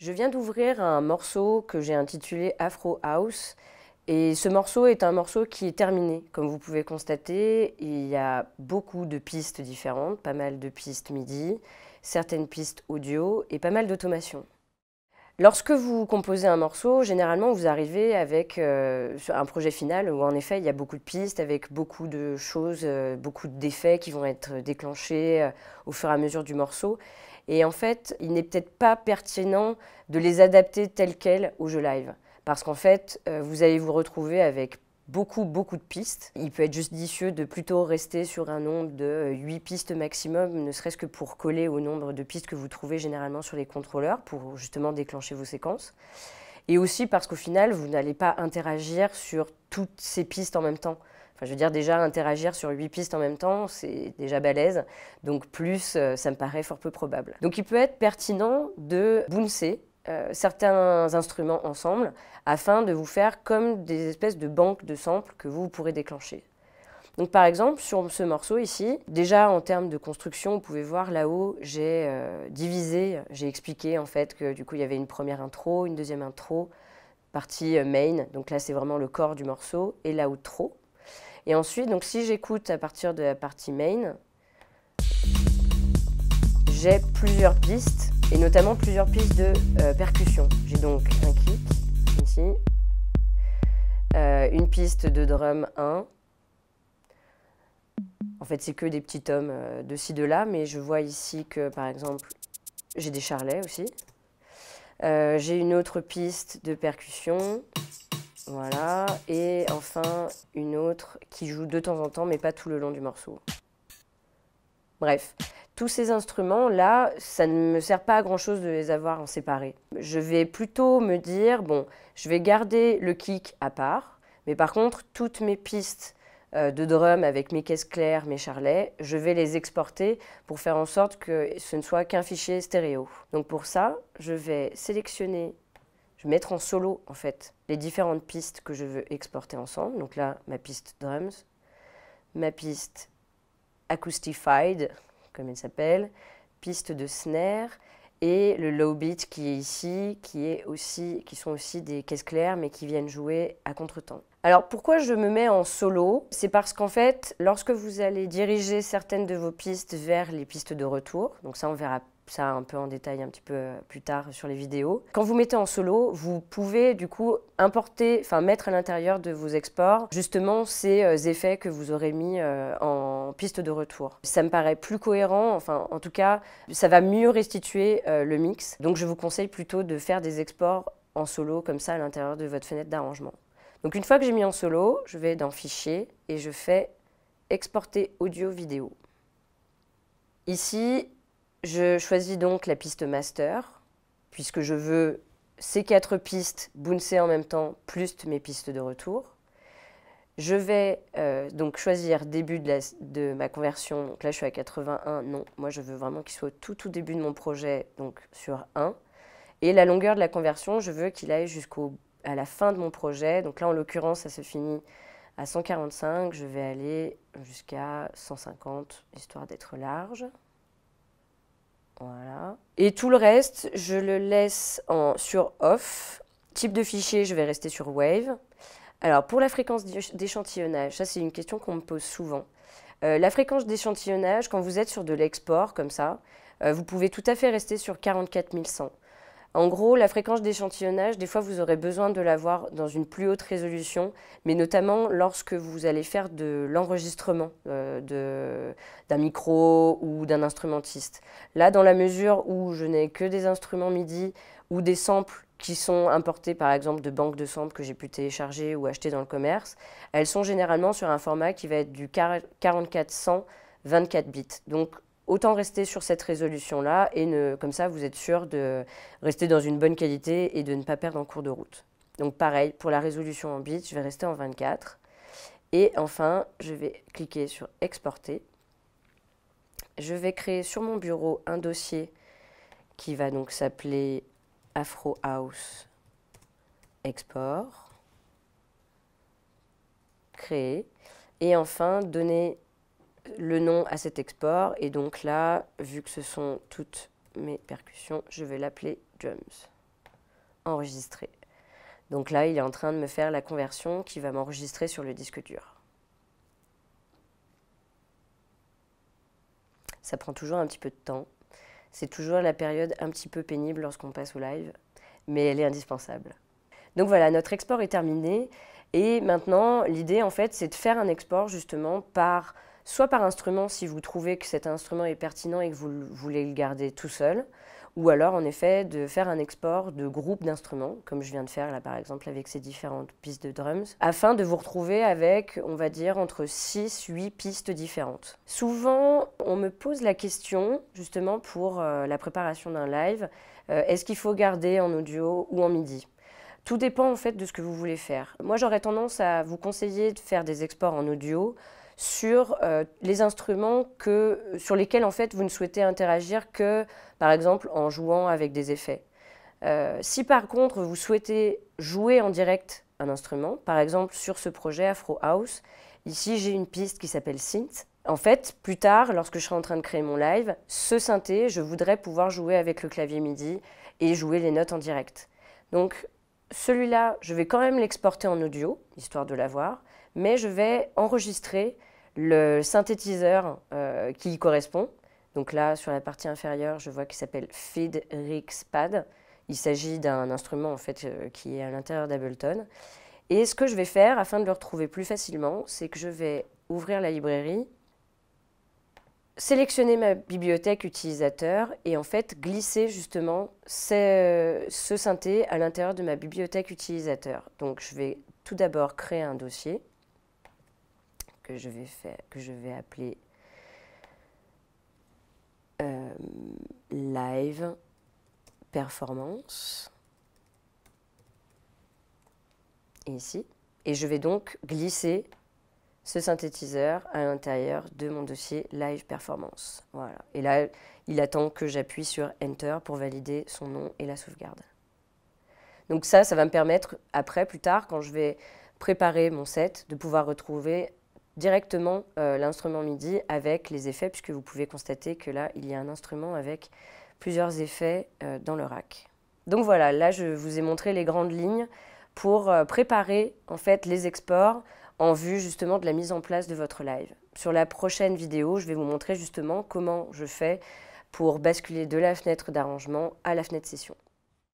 Je viens d'ouvrir un morceau que j'ai intitulé Afro House. Et ce morceau est un morceau qui est terminé. Comme vous pouvez constater, il y a beaucoup de pistes différentes, pas mal de pistes MIDI, certaines pistes audio et pas mal d'automation. Lorsque vous composez un morceau, généralement vous arrivez avec euh, un projet final où en effet il y a beaucoup de pistes, avec beaucoup de choses, euh, beaucoup d'effets qui vont être déclenchés euh, au fur et à mesure du morceau. Et en fait, il n'est peut-être pas pertinent de les adapter telles quelles au jeu live. Parce qu'en fait, euh, vous allez vous retrouver avec beaucoup, beaucoup de pistes. Il peut être judicieux de plutôt rester sur un nombre de 8 euh, pistes maximum, ne serait-ce que pour coller au nombre de pistes que vous trouvez généralement sur les contrôleurs, pour justement déclencher vos séquences. Et aussi parce qu'au final, vous n'allez pas interagir sur toutes ces pistes en même temps je veux dire, déjà, interagir sur huit pistes en même temps, c'est déjà balèze. Donc, plus, euh, ça me paraît fort peu probable. Donc, il peut être pertinent de bouncer euh, certains instruments ensemble afin de vous faire comme des espèces de banques de samples que vous pourrez déclencher. Donc par exemple, sur ce morceau ici, déjà en termes de construction, vous pouvez voir là-haut, j'ai euh, divisé, j'ai expliqué en fait que du coup il y avait une première intro, une deuxième intro, partie main, donc là c'est vraiment le corps du morceau, et où trop. Et ensuite, donc si j'écoute à partir de la partie main, j'ai plusieurs pistes, et notamment plusieurs pistes de euh, percussion. J'ai donc un kick, ici, euh, une piste de drum 1. En fait, c'est que des petits tomes euh, de ci, de là, mais je vois ici que, par exemple, j'ai des charlets aussi. j'ai une autre piste de percussion. Voilà. Et enfin, une autre qui joue de temps en temps, mais pas tout le long du morceau. Bref, tous ces instruments-là, ça ne me sert pas à grand-chose de les avoir en séparé. Je vais plutôt me dire, bon, je vais garder le kick à part, mais par contre, toutes mes pistes euh, de drum avec mes caisses claires, mes charlets, je vais les exporter pour faire en sorte que ce ne soit qu'un fichier stéréo. Donc pour ça, je vais sélectionner je vais mettre en solo en fait les différentes pistes que je veux exporter ensemble. Donc là, ma piste drums, ma piste acoustified, comme elle s'appelle, piste de snare et le low beat qui est ici, qui, est aussi, qui sont aussi des caisses claires mais qui viennent jouer à contretemps. Alors pourquoi je me mets en solo C'est parce qu'en fait, lorsque vous allez diriger certaines de vos pistes vers les pistes de retour, donc ça on verra ça un peu en détail un petit peu euh, plus tard sur les vidéos. Quand vous mettez en solo, vous pouvez du coup importer, enfin mettre à l'intérieur de vos exports justement ces euh, effets que vous aurez mis euh, en piste de retour. Ça me paraît plus cohérent, enfin en tout cas, ça va mieux restituer le mix. Donc je vous conseille plutôt de faire des exports en solo comme ça à l'intérieur de votre fenêtre d'arrangement. Donc une fois que j'ai mis en solo, je vais dans Fichier et je fais Exporter audio vidéo. Ici, je choisis donc la piste master, puisque je veux ces quatre pistes bouncer en même temps, plus mes pistes de retour. Je vais euh, donc choisir début de, ma conversion. Donc là, je suis à 81. Non, moi, je veux vraiment qu'il soit tout, tout début de mon projet, donc sur 1. Et la longueur de la conversion, je veux qu'il aille jusqu'à la fin de mon projet. Donc là, en l'occurrence, ça se finit à 145. Je vais aller jusqu'à 150, histoire d'être large. Voilà. Et tout le reste, je le laisse en, sur off. Type de fichier, je vais rester sur Wave. Alors, pour la fréquence d'échantillonnage, ça c'est une question qu'on me pose souvent. Euh, la fréquence d'échantillonnage, quand vous êtes sur de l'export comme ça, euh, vous pouvez tout à fait rester sur 44100. En gros, la fréquence d'échantillonnage, des fois, vous aurez besoin de l'avoir dans une plus haute résolution, mais notamment lorsque vous allez faire de l'enregistrement euh, d'un micro ou d'un instrumentiste. Là, dans la mesure où je n'ai que des instruments MIDI ou des samples qui sont importés, par exemple de banques de samples que j'ai pu télécharger ou acheter dans le commerce, elles sont généralement sur un format qui va être du 4400 24 bits. Donc Autant rester sur cette résolution-là et comme ça, vous êtes sûr de rester dans une bonne qualité et de ne pas perdre en cours de route. Donc pareil, pour la résolution en bits, je vais rester en 24. Et enfin, je vais cliquer sur exporter. Je vais créer sur mon bureau un dossier qui va donc s'appeler Afro House Export. Créer. Et enfin, donner le nom à cet export. Et donc là, vu que ce sont toutes mes percussions, je vais l'appeler drums. enregistrer Donc là, il est en train de me faire la conversion qui va m'enregistrer sur le disque dur. Ça prend toujours un petit peu de temps. C'est toujours la période un petit peu pénible lorsqu'on passe au live, mais elle est indispensable. Donc voilà, notre export est terminé. Et maintenant, l'idée, en fait, c'est de faire un export justement par soit par instrument si vous trouvez que cet instrument est pertinent et que vous voulez le garder tout seul, ou alors en effet de faire un export de groupe d'instruments, comme je viens de faire là par exemple avec ces différentes pistes de drums, afin de vous retrouver avec, on va dire, entre 6, 8 pistes différentes. Souvent, on me pose la question, justement pour euh, la préparation d'un live, euh, est-ce qu'il faut garder en audio ou en MIDI tout dépend en fait de ce que vous voulez faire. Moi j'aurais tendance à vous conseiller de faire des exports en audio sur euh, les instruments que, sur lesquels en fait vous ne souhaitez interagir que par exemple en jouant avec des effets. Euh, si par contre vous souhaitez jouer en direct un instrument, par exemple sur ce projet Afro House, ici j'ai une piste qui s'appelle synth. En fait, plus tard, lorsque je serai en train de créer mon live, ce synthé, je voudrais pouvoir jouer avec le clavier MIDI et jouer les notes en direct. Donc celui-là, je vais quand même l'exporter en audio, histoire de l'avoir, mais je vais enregistrer le synthétiseur euh, qui y correspond. Donc là, sur la partie inférieure, je vois qu'il s'appelle Pad. Il s'agit d'un instrument en fait euh, qui est à l'intérieur d'Ableton. Et ce que je vais faire, afin de le retrouver plus facilement, c'est que je vais ouvrir la librairie, sélectionner ma bibliothèque utilisateur et en fait glisser justement ce synthé à l'intérieur de ma bibliothèque utilisateur. Donc je vais tout d'abord créer un dossier que je vais faire, que je vais appeler euh, live performance ici et je vais donc glisser ce synthétiseur à l'intérieur de mon dossier live performance voilà et là il attend que j'appuie sur enter pour valider son nom et la sauvegarde donc ça ça va me permettre après plus tard quand je vais préparer mon set de pouvoir retrouver directement euh, l'instrument MIDI avec les effets, puisque vous pouvez constater que là, il y a un instrument avec plusieurs effets euh, dans le rack. Donc voilà, là, je vous ai montré les grandes lignes pour euh, préparer en fait les exports en vue justement de la mise en place de votre live. Sur la prochaine vidéo, je vais vous montrer justement comment je fais pour basculer de la fenêtre d'arrangement à la fenêtre session.